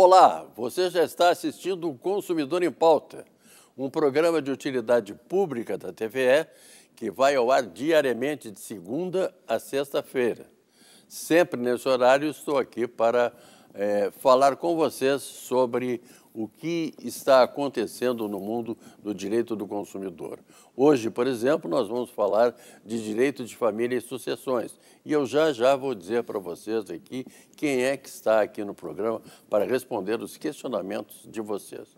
Olá, você já está assistindo o Consumidor em Pauta, um programa de utilidade pública da TVE que vai ao ar diariamente de segunda a sexta-feira. Sempre nesse horário estou aqui para é, falar com vocês sobre o que está acontecendo no mundo do direito do consumidor. Hoje, por exemplo, nós vamos falar de direito de família e sucessões. E eu já já vou dizer para vocês aqui quem é que está aqui no programa para responder os questionamentos de vocês.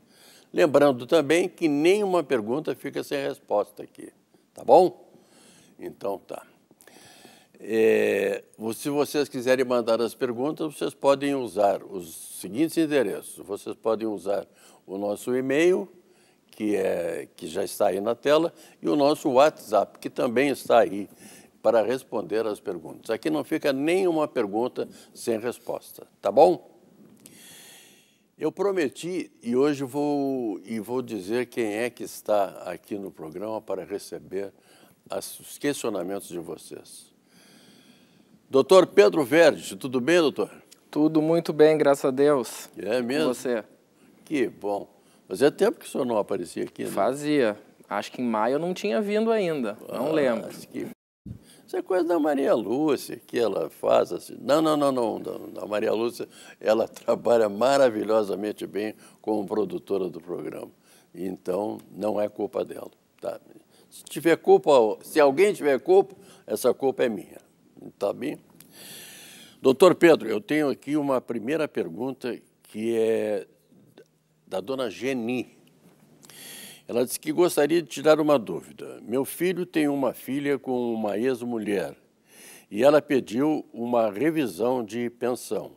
Lembrando também que nenhuma pergunta fica sem resposta aqui, tá bom? Então tá. É, se vocês quiserem mandar as perguntas, vocês podem usar os seguintes endereços. Vocês podem usar o nosso e-mail, que, é, que já está aí na tela, e o nosso WhatsApp, que também está aí para responder as perguntas. Aqui não fica nenhuma pergunta sem resposta, tá bom? Eu prometi e hoje vou e vou dizer quem é que está aqui no programa para receber as, os questionamentos de vocês. Doutor Pedro Verde, tudo bem, doutor? Tudo muito bem, graças a Deus. É mesmo? Com você. Que bom. Mas é tempo que o senhor não aparecia aqui, né? Fazia. Acho que em maio eu não tinha vindo ainda. Ah, não lembro. Que... Isso é coisa da Maria Lúcia, que ela faz assim. Não, não, não, não. A Maria Lúcia, ela trabalha maravilhosamente bem como produtora do programa. Então, não é culpa dela. Tá? Se tiver culpa, se alguém tiver culpa, essa culpa é minha. Tá bem? Doutor Pedro, eu tenho aqui uma primeira pergunta que é da dona Geni. Ela disse que gostaria de tirar uma dúvida. Meu filho tem uma filha com uma ex-mulher e ela pediu uma revisão de pensão.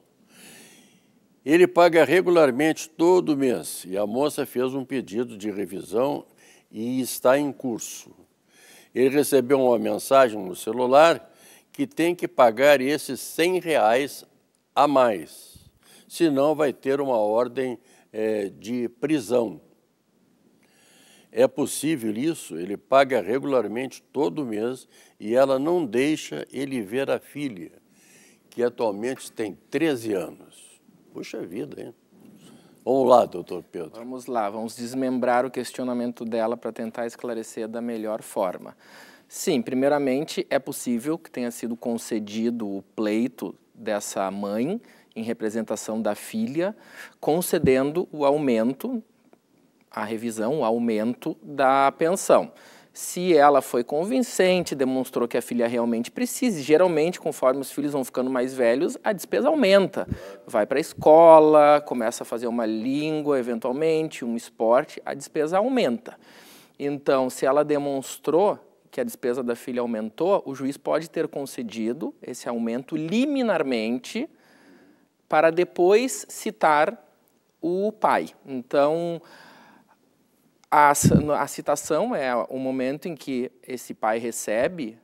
Ele paga regularmente todo mês e a moça fez um pedido de revisão e está em curso. Ele recebeu uma mensagem no celular que tem que pagar esses 100 reais a mais, senão vai ter uma ordem é, de prisão. É possível isso? Ele paga regularmente todo mês e ela não deixa ele ver a filha, que atualmente tem 13 anos. Puxa vida, hein? Vamos lá, doutor Pedro. Vamos lá, vamos desmembrar o questionamento dela para tentar esclarecer da melhor forma. Sim, primeiramente é possível que tenha sido concedido o pleito dessa mãe em representação da filha, concedendo o aumento, a revisão, o aumento da pensão. Se ela foi convincente, demonstrou que a filha realmente precisa, geralmente, conforme os filhos vão ficando mais velhos, a despesa aumenta. Vai para a escola, começa a fazer uma língua, eventualmente, um esporte, a despesa aumenta. Então, se ela demonstrou que a despesa da filha aumentou, o juiz pode ter concedido esse aumento liminarmente para depois citar o pai. Então, a, a citação é o momento em que esse pai recebe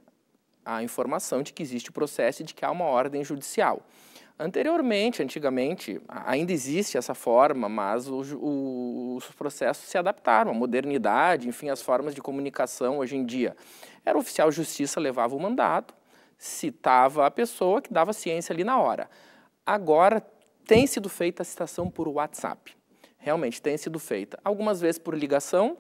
a informação de que existe o processo e de que há uma ordem judicial. Anteriormente, antigamente, ainda existe essa forma, mas o, o, os processos se adaptaram, a modernidade, enfim, as formas de comunicação hoje em dia. Era o oficial de justiça, levava o mandato, citava a pessoa que dava ciência ali na hora. Agora tem sido feita a citação por WhatsApp. Realmente tem sido feita. Algumas vezes por ligação,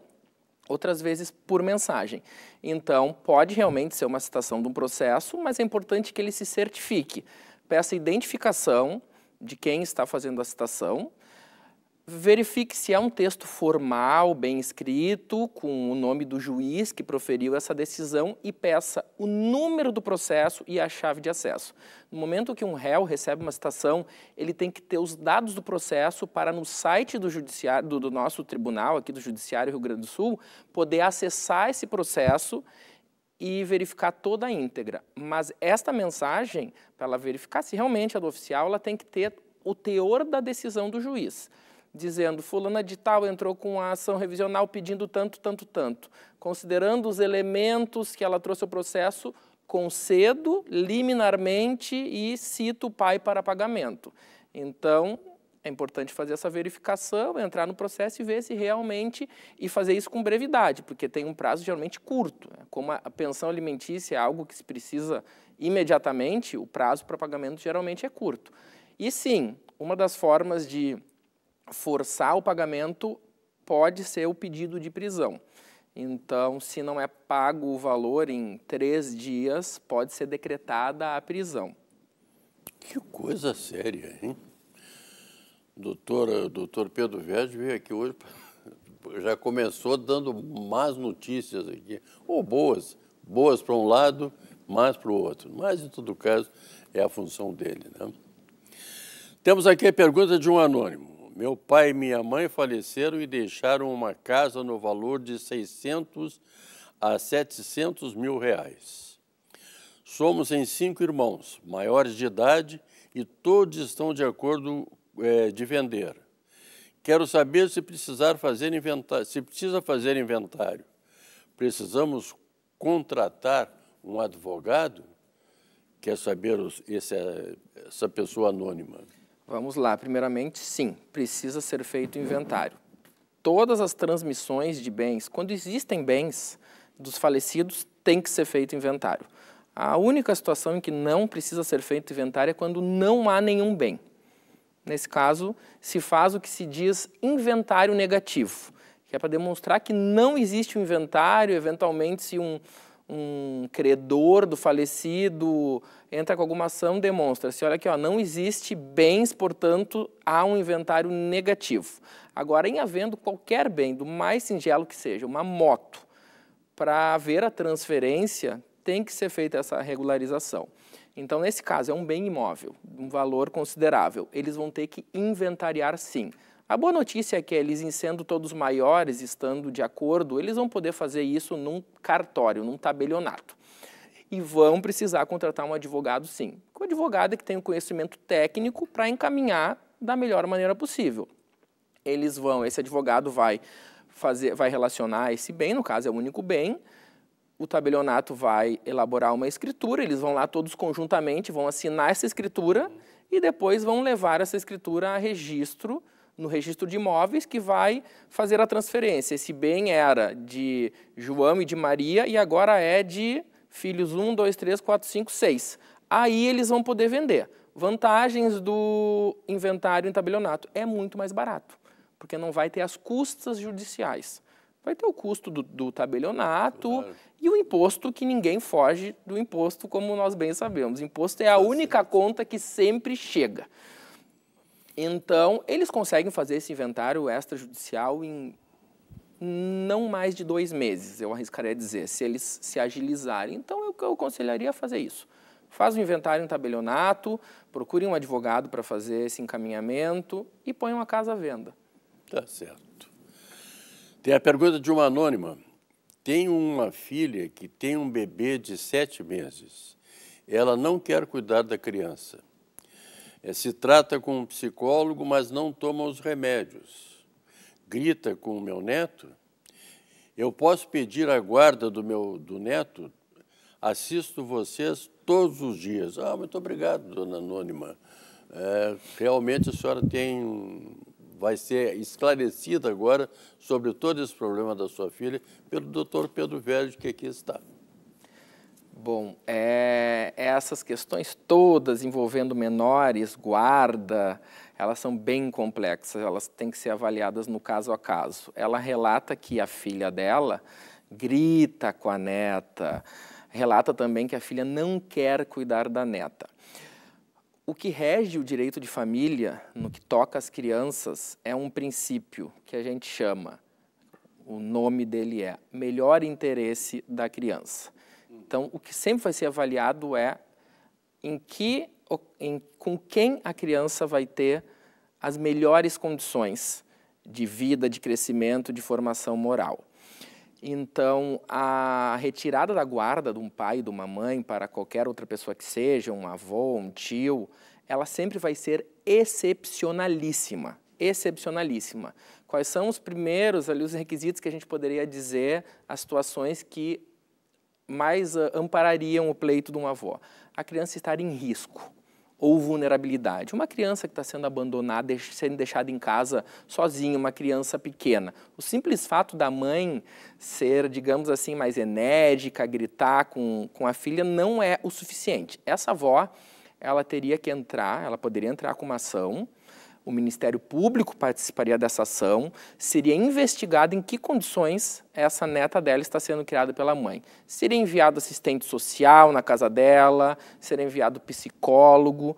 outras vezes por mensagem. Então, pode realmente ser uma citação de um processo, mas é importante que ele se certifique peça identificação de quem está fazendo a citação, verifique se é um texto formal, bem escrito, com o nome do juiz que proferiu essa decisão e peça o número do processo e a chave de acesso. No momento que um réu recebe uma citação, ele tem que ter os dados do processo para no site do judiciário do, do nosso tribunal aqui do Judiciário Rio Grande do Sul poder acessar esse processo e verificar toda a íntegra. Mas esta mensagem, para ela verificar se realmente é do oficial, ela tem que ter o teor da decisão do juiz, dizendo fulana de tal entrou com a ação revisional pedindo tanto, tanto, tanto. Considerando os elementos que ela trouxe ao processo, concedo liminarmente e cito o pai para pagamento. Então, é importante fazer essa verificação, entrar no processo e ver se realmente e fazer isso com brevidade, porque tem um prazo geralmente curto. Né? Como a pensão alimentícia é algo que se precisa imediatamente, o prazo para pagamento geralmente é curto. E sim, uma das formas de forçar o pagamento pode ser o pedido de prisão. Então, se não é pago o valor em três dias, pode ser decretada a prisão. Que coisa séria, hein? Doutora, eh, doutor Pedro Verde veio aqui hoje, já começou dando más notícias aqui, ou boas, boas para um lado, más para o outro. Mas, em todo caso, é a função dele. Né? Temos aqui a pergunta de um anônimo. Meu pai e minha mãe faleceram e deixaram uma casa no valor de 600 a 700 mil reais. Somos em cinco irmãos, maiores de idade, e todos estão de acordo é, de vender. Quero saber se precisar fazer inventário, se precisa fazer inventário. Precisamos contratar um advogado? Quer saber esse, é, essa pessoa anônima? Vamos lá. Primeiramente, sim, precisa ser feito inventário. Todas as transmissões de bens, quando existem bens dos falecidos, tem que ser feito inventário. A única situação em que não precisa ser feito inventário é quando não há nenhum bem. Nesse caso, se faz o que se diz inventário negativo, que é para demonstrar que não existe um inventário, eventualmente se um, um credor do falecido entra com alguma ação, demonstra-se, olha aqui, ó, não existe bens, portanto, há um inventário negativo. Agora, em havendo qualquer bem, do mais singelo que seja, uma moto, para haver a transferência, tem que ser feita essa regularização. Então, nesse caso, é um bem imóvel, um valor considerável. Eles vão ter que inventariar sim. A boa notícia é que eles, em sendo todos maiores, estando de acordo, eles vão poder fazer isso num cartório, num tabelionato. E vão precisar contratar um advogado, sim. Com advogado advogado é que tem o conhecimento técnico para encaminhar da melhor maneira possível. Eles vão, esse advogado vai fazer, vai relacionar esse bem, no caso é o único bem, o tabelionato vai elaborar uma escritura, eles vão lá todos conjuntamente, vão assinar essa escritura e depois vão levar essa escritura a registro, no registro de imóveis, que vai fazer a transferência. Esse bem era de João e de Maria e agora é de filhos 1, 2, 3, 4, 5, 6. Aí eles vão poder vender. Vantagens do inventário em tabelionato: é muito mais barato, porque não vai ter as custas judiciais vai ter o custo do, do tabelionato claro. e o imposto que ninguém foge do imposto, como nós bem sabemos. O imposto é a única conta que sempre chega. Então, eles conseguem fazer esse inventário extrajudicial em não mais de dois meses, eu arriscaria dizer, se eles se agilizarem. Então, é eu, eu aconselharia a fazer isso. Faz o inventário em tabelionato, procure um advogado para fazer esse encaminhamento e ponha uma casa à venda. Tá certo. Tem a pergunta de uma anônima. Tenho uma filha que tem um bebê de sete meses. Ela não quer cuidar da criança. É, se trata com um psicólogo, mas não toma os remédios. Grita com o meu neto. Eu posso pedir a guarda do meu do neto? Assisto vocês todos os dias. Ah, muito obrigado, dona Anônima. É, realmente a senhora tem vai ser esclarecida agora sobre todo esse problema da sua filha pelo doutor Pedro Velho, que aqui está. Bom, é, é, essas questões todas envolvendo menores, guarda, elas são bem complexas, elas têm que ser avaliadas no caso a caso. Ela relata que a filha dela grita com a neta, relata também que a filha não quer cuidar da neta. O que rege o direito de família no que toca às crianças é um princípio que a gente chama, o nome dele é melhor interesse da criança. Então, o que sempre vai ser avaliado é em que, em, com quem a criança vai ter as melhores condições de vida, de crescimento, de formação moral. Então, a retirada da guarda de um pai e de uma mãe para qualquer outra pessoa que seja, um avô, um tio, ela sempre vai ser excepcionalíssima. Excepcionalíssima. Quais são os primeiros ali, os requisitos que a gente poderia dizer, as situações que mais ah, amparariam o pleito de um avô? A criança estar em risco ou vulnerabilidade. Uma criança que está sendo abandonada, sendo deixada em casa sozinha, uma criança pequena. O simples fato da mãe ser, digamos assim, mais enérgica, gritar com, com a filha, não é o suficiente. Essa avó, ela teria que entrar, ela poderia entrar com uma ação o Ministério Público participaria dessa ação, seria investigado em que condições essa neta dela está sendo criada pela mãe. Seria enviado assistente social na casa dela, seria enviado psicólogo,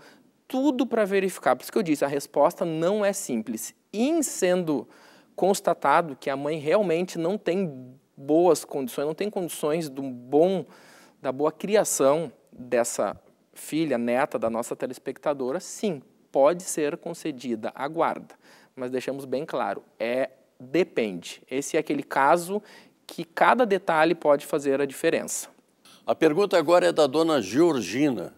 tudo para verificar. Por isso que eu disse, a resposta não é simples. E em sendo constatado que a mãe realmente não tem boas condições, não tem condições do bom, da boa criação dessa filha, neta da nossa telespectadora, sim, pode ser concedida a guarda, mas deixamos bem claro, é depende. Esse é aquele caso que cada detalhe pode fazer a diferença. A pergunta agora é da dona Georgina.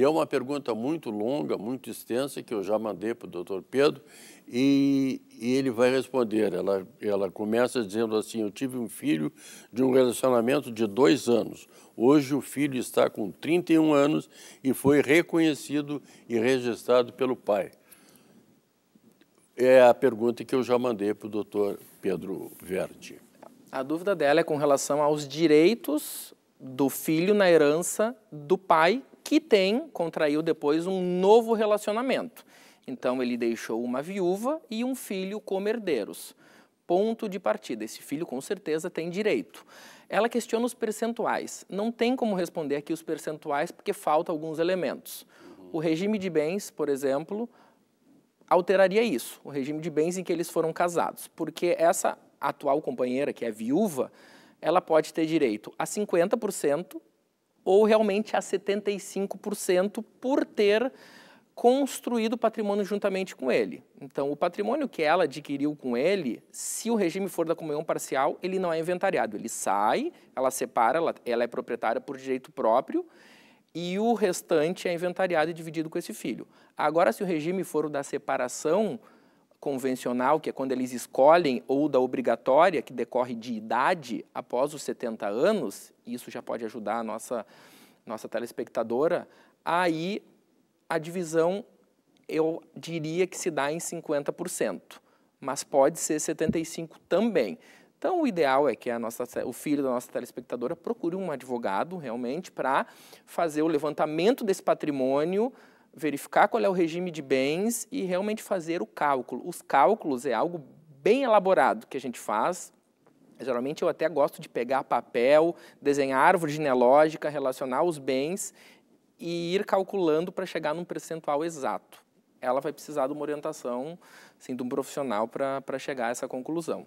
E é uma pergunta muito longa, muito extensa, que eu já mandei para o doutor Pedro, e, e, ele vai responder. Ela, ela começa dizendo assim: Eu tive um filho de um relacionamento de dois anos. Hoje o filho está com 31 anos e foi reconhecido e registrado pelo pai. É a pergunta que eu já mandei para o doutor Pedro Verde. A dúvida dela é com relação aos direitos do filho na herança do pai que tem, contraiu depois um novo relacionamento. Então ele deixou uma viúva e um filho como herdeiros. Ponto de partida. Esse filho com certeza tem direito. Ela questiona os percentuais. Não tem como responder aqui os percentuais porque faltam alguns elementos. O regime de bens, por exemplo, alteraria isso, o regime de bens em que eles foram casados, porque essa atual companheira, que é viúva, ela pode ter direito a 50% ou realmente a 75% por ter construído o patrimônio juntamente com ele. Então, o patrimônio que ela adquiriu com ele, se o regime for da comunhão parcial, ele não é inventariado. Ele sai, ela separa, ela, ela é proprietária por direito próprio e o restante é inventariado e dividido com esse filho. Agora, se o regime for o da separação, convencional, que é quando eles escolhem, ou da obrigatória, que decorre de idade após os 70 anos, isso já pode ajudar a nossa, nossa telespectadora, aí a divisão eu diria que se dá em 50%, mas pode ser 75% também. Então, o ideal é que nossa, o filho da nossa telespectadora procure um advogado, realmente, para fazer o levantamento desse patrimônio verificar qual é o regime de bens e realmente fazer o cálculo. Os cálculos é algo bem elaborado que a gente faz. Geralmente eu até gosto de pegar papel, desenhar árvore genealógica, relacionar os bens e ir calculando para chegar num percentual exato. Ela vai precisar de uma orientação assim, de um profissional para chegar a essa conclusão.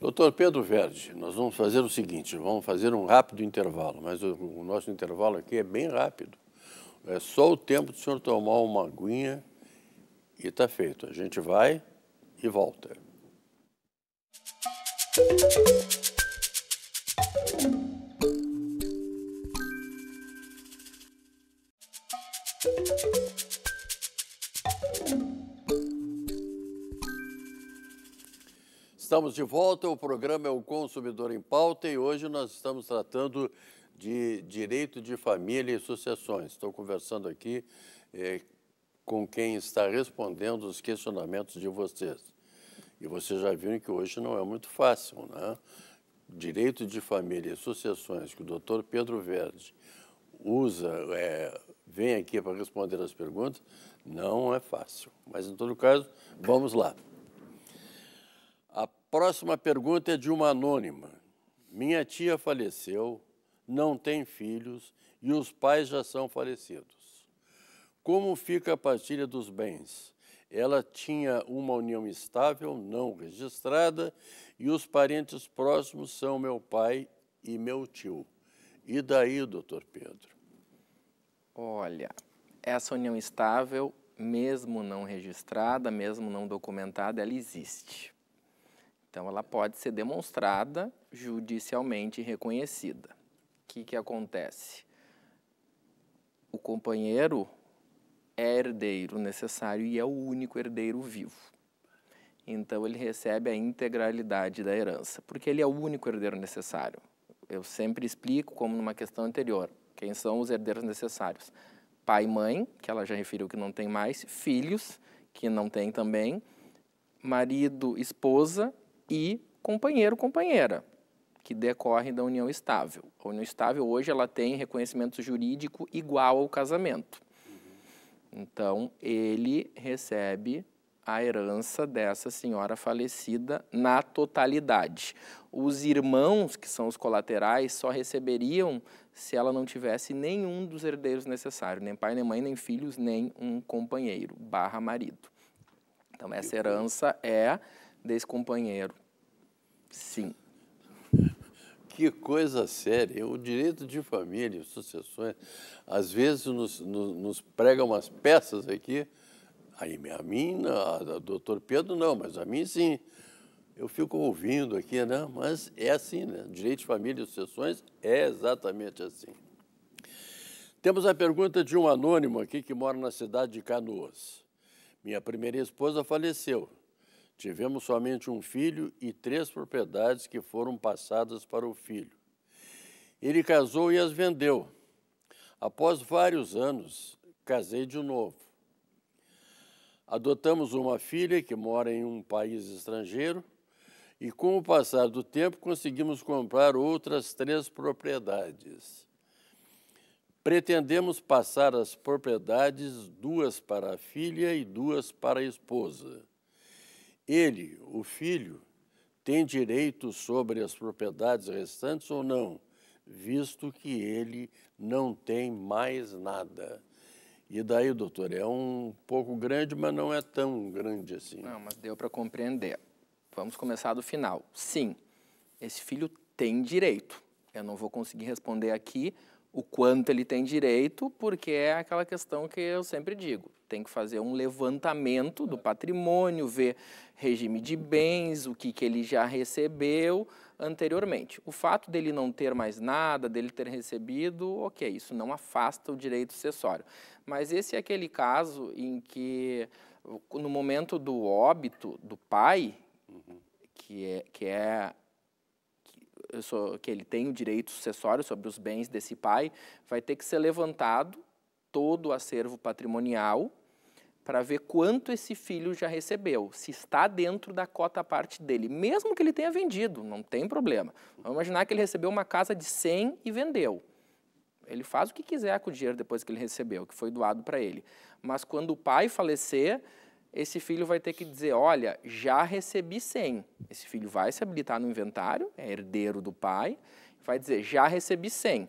Doutor Pedro Verde, nós vamos fazer o seguinte, vamos fazer um rápido intervalo, mas o, o nosso intervalo aqui é bem rápido. É só o tempo do senhor tomar uma aguinha e está feito. A gente vai e volta. Estamos de volta, o programa é o Consumidor em Pauta e hoje nós estamos tratando de Direito de Família e Sucessões. Estou conversando aqui é, com quem está respondendo os questionamentos de vocês. E vocês já viram que hoje não é muito fácil, né? Direito de Família e Sucessões, que o doutor Pedro Verde usa, é, vem aqui para responder as perguntas, não é fácil. Mas, em todo caso, vamos lá. A próxima pergunta é de uma anônima. Minha tia faleceu não tem filhos e os pais já são falecidos. Como fica a partilha dos bens? Ela tinha uma união estável, não registrada, e os parentes próximos são meu pai e meu tio. E daí, doutor Pedro? Olha, essa união estável, mesmo não registrada, mesmo não documentada, ela existe. Então, ela pode ser demonstrada judicialmente reconhecida que, que acontece? O companheiro é herdeiro necessário e é o único herdeiro vivo. Então ele recebe a integralidade da herança, porque ele é o único herdeiro necessário. Eu sempre explico, como numa questão anterior, quem são os herdeiros necessários? Pai e mãe, que ela já referiu que não tem mais, filhos, que não tem também, marido, esposa e companheiro, companheira que decorrem da união estável. A união estável hoje ela tem reconhecimento jurídico igual ao casamento. Então, ele recebe a herança dessa senhora falecida na totalidade. Os irmãos, que são os colaterais, só receberiam se ela não tivesse nenhum dos herdeiros necessários, nem pai, nem mãe, nem filhos, nem um companheiro, barra marido. Então, essa herança é desse companheiro. Sim que coisa séria. O direito de família, sucessões, às vezes nos, nos, nos prega umas peças aqui, a, mim, a, a doutor Pedro não, mas a mim sim. Eu fico ouvindo aqui, né? mas é assim, né? Direito de família e sucessões é exatamente assim. Temos a pergunta de um anônimo aqui que mora na cidade de Canoas. Minha primeira esposa faleceu, Tivemos somente um filho e três propriedades que foram passadas para o filho. Ele casou e as vendeu. Após vários anos, casei de novo. Adotamos uma filha que mora em um país estrangeiro e, com o passar do tempo, conseguimos comprar outras três propriedades. Pretendemos passar as propriedades, duas para a filha e duas para a esposa ele, o filho, tem direito sobre as propriedades restantes ou não, visto que ele não tem mais nada. E daí, doutor, é um pouco grande, mas não é tão grande assim. Não, mas deu para compreender. Vamos começar do final. Sim, esse filho tem direito. Eu não vou conseguir responder aqui o quanto ele tem direito, porque é aquela questão que eu sempre digo tem que fazer um levantamento do patrimônio, ver regime de bens, o que, que ele já recebeu anteriormente. O fato dele não ter mais nada, dele ter recebido, ok, isso não afasta o direito sucessório. Mas esse é aquele caso em que, no momento do óbito do pai, uhum. que é, que é que, que ele tem o direito sucessório sobre os bens desse pai, vai ter que ser levantado todo o acervo patrimonial para ver quanto esse filho já recebeu, se está dentro da cota parte dele, mesmo que ele tenha vendido, não tem problema. Vamos imaginar que ele recebeu uma casa de 100 e vendeu. Ele faz o que quiser com o dinheiro depois que ele recebeu, que foi doado para ele. Mas quando o pai falecer, esse filho vai ter que dizer, olha, já recebi 100. Esse filho vai se habilitar no inventário, é herdeiro do pai, vai dizer, já recebi 100.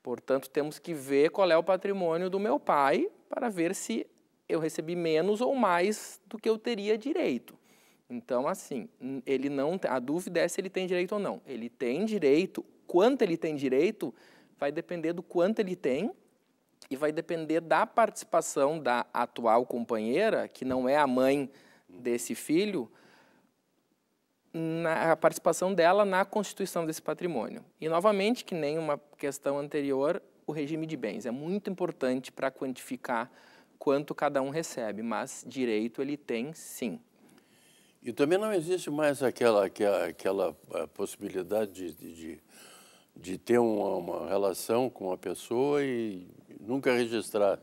Portanto, temos que ver qual é o patrimônio do meu pai para ver se eu recebi menos ou mais do que eu teria direito. Então, assim, ele não. A dúvida é se ele tem direito ou não. Ele tem direito. Quanto ele tem direito vai depender do quanto ele tem e vai depender da participação da atual companheira, que não é a mãe desse filho, na a participação dela na constituição desse patrimônio. E novamente, que nem uma questão anterior, o regime de bens é muito importante para quantificar quanto cada um recebe, mas direito ele tem sim. E também não existe mais aquela, aquela, aquela eh, possibilidade de, de, de ter uma, uma, relação com uma pessoa e nunca registrar.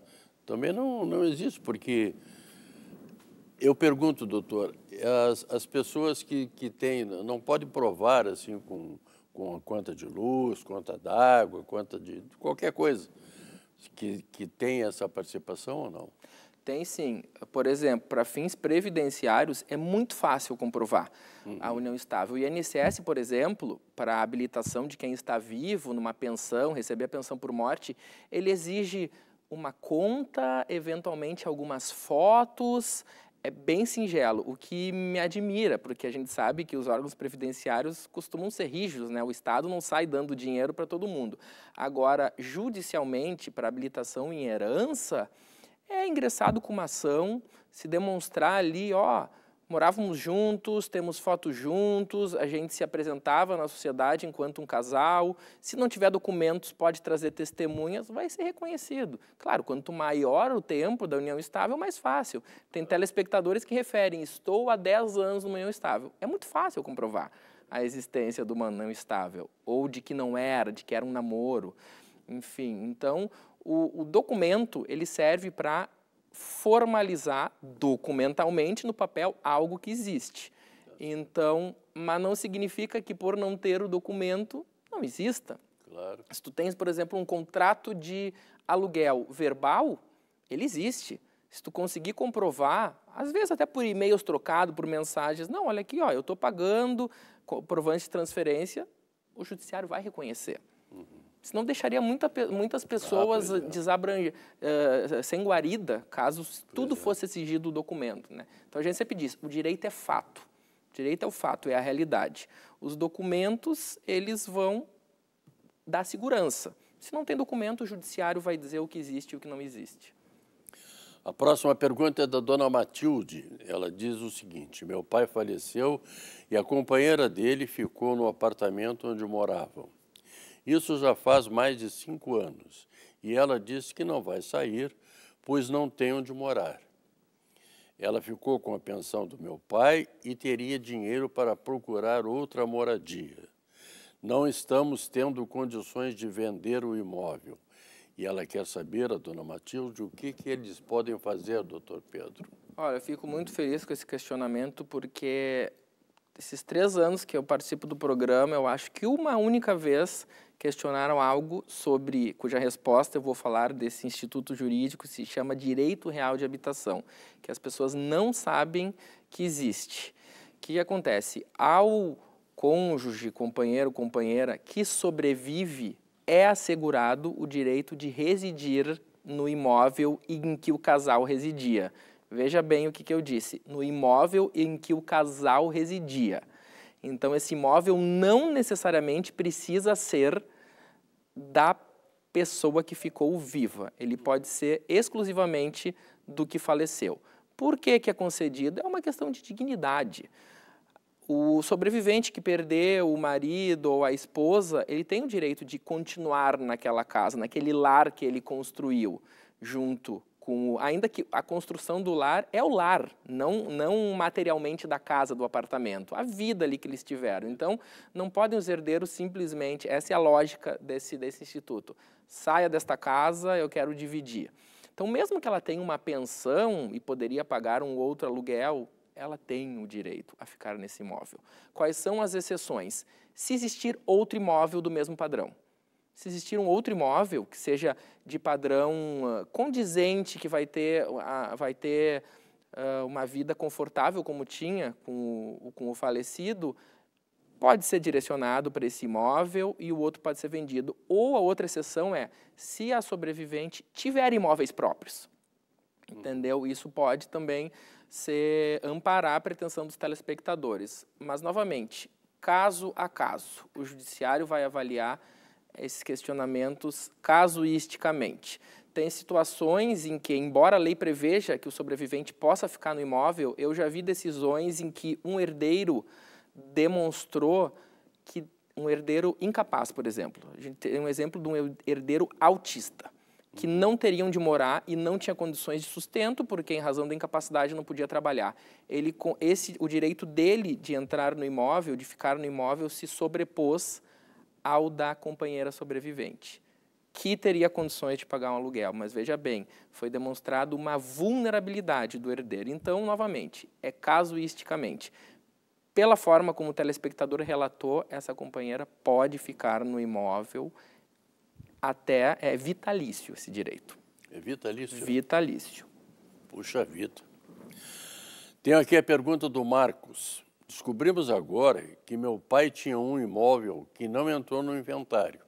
Também não, não existe, porque eu pergunto, doutor, as, as pessoas que, que têm, não podem provar assim com, com a conta de luz, conta d'água, conta de qualquer coisa que, que tem essa participação ou não? Tem sim. Por exemplo, para fins previdenciários é muito fácil comprovar uhum. a união estável. O INSS, por exemplo, para a habilitação de quem está vivo numa pensão, receber a pensão por morte, ele exige uma conta, eventualmente algumas fotos, é bem singelo, o que me admira, porque a gente sabe que os órgãos previdenciários costumam ser rígidos, né? O Estado não sai dando dinheiro para todo mundo. Agora, judicialmente, para habilitação em herança, é ingressado com uma ação, se demonstrar ali, ó, morávamos juntos, temos fotos juntos, a gente se apresentava na sociedade enquanto um casal. Se não tiver documentos, pode trazer testemunhas, vai ser reconhecido. Claro, quanto maior o tempo da união estável, mais fácil. Tem telespectadores que referem: estou há 10 anos numa união estável. É muito fácil comprovar a existência de uma união estável, ou de que não era, de que era um namoro. Enfim, então o, o documento ele serve para formalizar documentalmente no papel algo que existe. Então, mas não significa que por não ter o documento não exista. Claro. Se tu tens, por exemplo, um contrato de aluguel verbal, ele existe. Se tu conseguir comprovar, às vezes até por e-mails trocados por mensagens, não, olha aqui, ó, eu estou pagando, provante de transferência, o judiciário vai reconhecer. Senão deixaria muita, muitas pessoas ah, uh, sem guarida, caso tudo é. fosse exigido o documento. Né? Então a gente sempre diz, o direito é fato. O direito é o fato, é a realidade. Os documentos, eles vão dar segurança. Se não tem documento, o judiciário vai dizer o que existe e o que não existe. A próxima pergunta é da dona Matilde. Ela diz o seguinte: Meu pai faleceu e a companheira dele ficou no apartamento onde moravam. Isso já faz mais de cinco anos e ela disse que não vai sair, pois não tem onde morar. Ela ficou com a pensão do meu pai e teria dinheiro para procurar outra moradia. Não estamos tendo condições de vender o imóvel. E ela quer saber, a dona Matilde, o que, que eles podem fazer, doutor Pedro. Olha, eu fico muito feliz com esse questionamento, porque esses três anos que eu participo do programa, eu acho que uma única vez questionaram algo sobre cuja resposta eu vou falar desse instituto jurídico se chama Direito Real de Habitação, que as pessoas não sabem que existe. O que acontece? Ao cônjuge, companheiro, companheira que sobrevive é assegurado o direito de residir no imóvel em que o casal residia. Veja bem o que, que eu disse: no imóvel em que o casal residia. Então, esse imóvel não necessariamente precisa ser da pessoa que ficou viva. Ele pode ser exclusivamente do que faleceu. Por que, que é concedido? É uma questão de dignidade. O sobrevivente que perdeu o marido ou a esposa, ele tem o direito de continuar naquela casa, naquele lar que ele construiu, junto com, ainda que a construção do lar é o lar, não, não materialmente da casa, do apartamento, a vida ali que eles tiveram. Então, não podem os herdeiros simplesmente, essa é a lógica desse, desse instituto, saia desta casa, eu quero dividir. Então, mesmo que ela tenha uma pensão e poderia pagar um outro aluguel, ela tem o direito a ficar nesse imóvel. Quais são as exceções? Se existir outro imóvel do mesmo padrão se existir um outro imóvel que seja de padrão ah, condizente, que vai ter, ah, vai ter ah, uma vida confortável como tinha com o, com o falecido, pode ser direcionado para esse imóvel e o outro pode ser vendido. Ou a outra exceção é se a sobrevivente tiver imóveis próprios. Entendeu? Isso pode também ser amparar a pretensão dos telespectadores. Mas, novamente, caso a caso, o judiciário vai avaliar esses questionamentos casuisticamente. Tem situações em que, embora a lei preveja que o sobrevivente possa ficar no imóvel, eu já vi decisões em que um herdeiro demonstrou que um herdeiro incapaz, por exemplo. A gente tem um exemplo de um herdeiro autista, que não teria onde morar e não tinha condições de sustento, porque em razão da incapacidade não podia trabalhar. Ele, com esse, o direito dele de entrar no imóvel, de ficar no imóvel, se sobrepôs ao da companheira sobrevivente, que teria condições de pagar um aluguel. Mas veja bem, foi demonstrado uma vulnerabilidade do herdeiro. Então, novamente, é casuisticamente. Pela forma como o telespectador relatou, essa companheira pode ficar no imóvel até é vitalício esse direito. É vitalício? Vitalício. Puxa vida. Tem aqui a pergunta do Marcos. Descobrimos agora que meu pai tinha um imóvel que não entrou no inventário.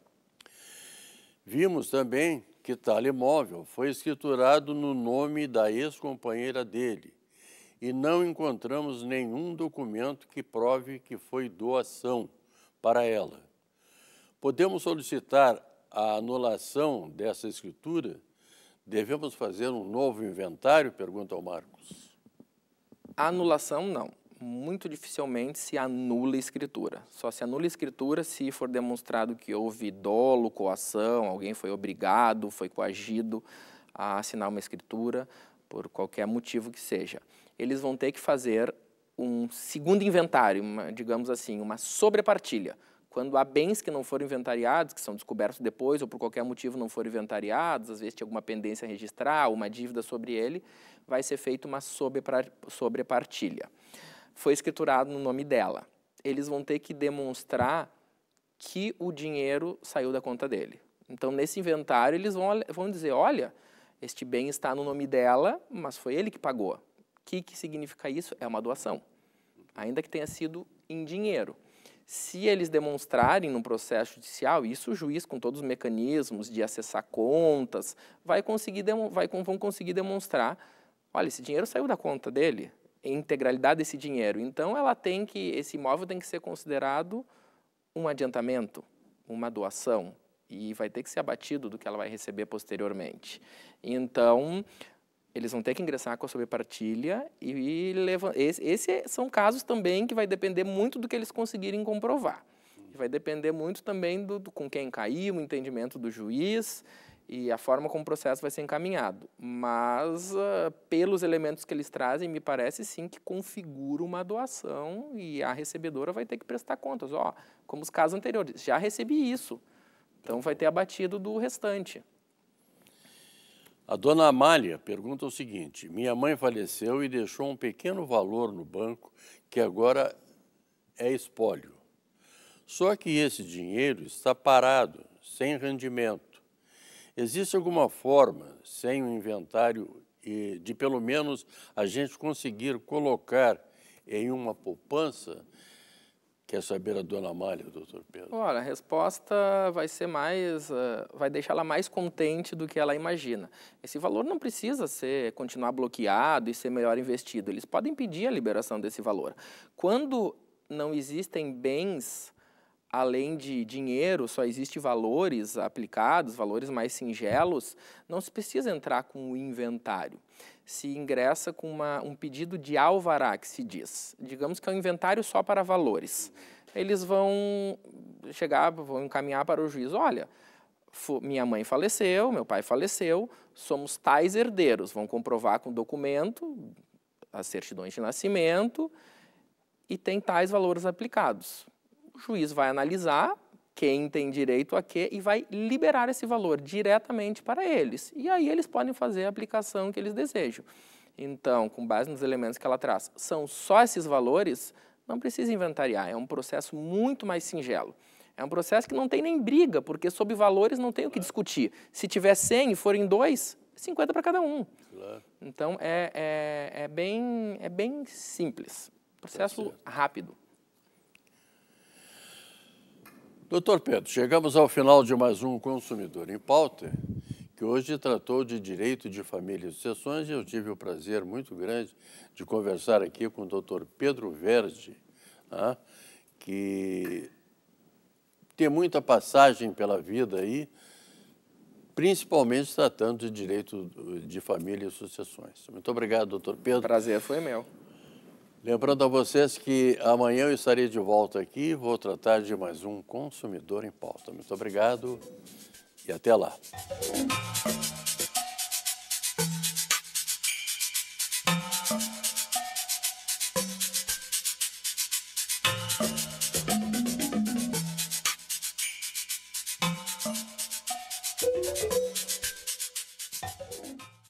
Vimos também que tal imóvel foi escriturado no nome da ex-companheira dele e não encontramos nenhum documento que prove que foi doação para ela. Podemos solicitar a anulação dessa escritura? Devemos fazer um novo inventário? Pergunta ao Marcos. Anulação, não muito dificilmente se anula a escritura. Só se anula a escritura se for demonstrado que houve dolo, coação, alguém foi obrigado, foi coagido a assinar uma escritura, por qualquer motivo que seja. Eles vão ter que fazer um segundo inventário, uma, digamos assim, uma sobrepartilha. Quando há bens que não foram inventariados, que são descobertos depois ou por qualquer motivo não foram inventariados, às vezes tinha alguma pendência a registrar, uma dívida sobre ele, vai ser feita uma sobrepartilha foi escriturado no nome dela. Eles vão ter que demonstrar que o dinheiro saiu da conta dele. Então, nesse inventário, eles vão, vão dizer: olha, este bem está no nome dela, mas foi ele que pagou. O que, que significa isso? É uma doação, ainda que tenha sido em dinheiro. Se eles demonstrarem no processo judicial, isso o juiz, com todos os mecanismos de acessar contas, vai conseguir, vai, vão conseguir demonstrar: olha, esse dinheiro saiu da conta dele, integralidade desse dinheiro. Então, ela tem que esse imóvel tem que ser considerado um adiantamento, uma doação e vai ter que ser abatido do que ela vai receber posteriormente. Então, eles vão ter que ingressar com a sobrepartilha e, e levam, esse, esses são casos também que vai depender muito do que eles conseguirem comprovar. Vai depender muito também do, do com quem caiu, o entendimento do juiz e a forma como o processo vai ser encaminhado. Mas, uh, pelos elementos que eles trazem, me parece sim que configura uma doação e a recebedora vai ter que prestar contas. Ó, oh, como os casos anteriores, já recebi isso, então vai ter abatido do restante. A dona Amália pergunta o seguinte: minha mãe faleceu e deixou um pequeno valor no banco que agora é espólio. Só que esse dinheiro está parado, sem rendimento Existe alguma forma, sem o um inventário, de pelo menos a gente conseguir colocar em uma poupança? Quer saber a dona Amália, doutor Pedro? Olha, a resposta vai ser mais, eh, vai deixá-la mais contente do que ela imagina. Esse valor não precisa ser, continuar bloqueado e ser melhor investido. Eles podem pedir a liberação desse valor. Quando não existem bens além de dinheiro, só existe valores aplicados, valores mais singelos, não se precisa entrar com o inventário. Se ingressa com uma, um pedido de alvará, que se diz. Digamos que é um inventário só para valores. Eles vão chegar, vão encaminhar para o juiz, olha, minha mãe faleceu, meu pai faleceu, somos tais herdeiros, vão comprovar com documento, as certidões de nascimento, e tem tais valores aplicados o juiz vai analisar quem tem direito a quê e vai liberar esse valor diretamente para eles. E aí eles podem fazer a aplicação que eles desejam. Então, com base nos elementos que ela traz, são só esses valores, não precisa inventariar, é um processo muito mais singelo. É um processo que não tem nem briga, porque sobre valores não tem o que discutir. Se tiver 100 e forem dois, 50 para cada um. Claro. Então, é, é, é, bem, é bem simples. Tá processo rápido. Doutor Pedro, chegamos ao final de mais um Consumidor em Pauta, que hoje tratou de direito de família e sucessões, e eu tive o prazer muito grande de conversar aqui com o doutor Pedro Verde, né, que tem muita passagem pela vida aí, principalmente tratando de direito de família e sucessões. Muito obrigado, doutor Pedro. Prazer foi meu. Lembrando a vocês que amanhã eu estarei de volta aqui, vou tratar de mais um Consumidor em Pauta. Muito obrigado e até lá.